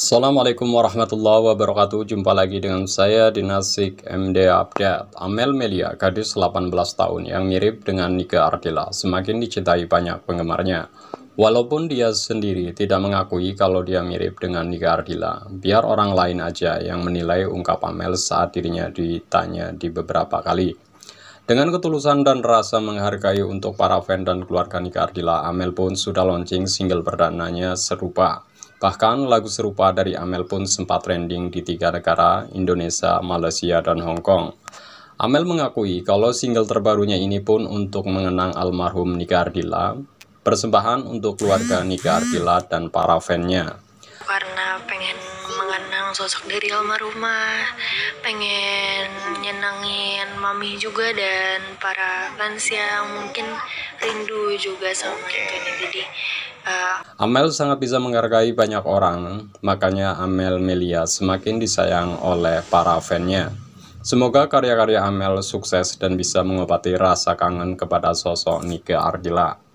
Assalamualaikum warahmatullahi wabarakatuh Jumpa lagi dengan saya Dinasik MD Update Amel Melia, gadis 18 tahun yang mirip dengan Nika Ardila Semakin dicintai banyak penggemarnya Walaupun dia sendiri tidak mengakui kalau dia mirip dengan Nika Ardila Biar orang lain aja yang menilai ungkap Amel saat dirinya ditanya di beberapa kali dengan ketulusan dan rasa menghargai untuk para fan dan keluarga Nika Ardila, Amel pun sudah launching single perdananya serupa Bahkan lagu serupa dari Amel pun sempat trending di tiga negara, Indonesia, Malaysia, dan Hong Kong. Amel mengakui kalau single terbarunya ini pun untuk mengenang almarhum Nika Ardila, persembahan untuk keluarga Nika Ardila dan para fannya. Karena pengen mengenang sosok dari almarhumah pengen nyenangin mami juga dan para fans yang mungkin rindu juga sama okay. Anthony jadi uh, Amel sangat bisa menghargai banyak orang makanya Amel Melia semakin disayang oleh para fannya Semoga karya-karya Amel sukses dan bisa mengobati rasa kangen kepada sosok Nike Ardila.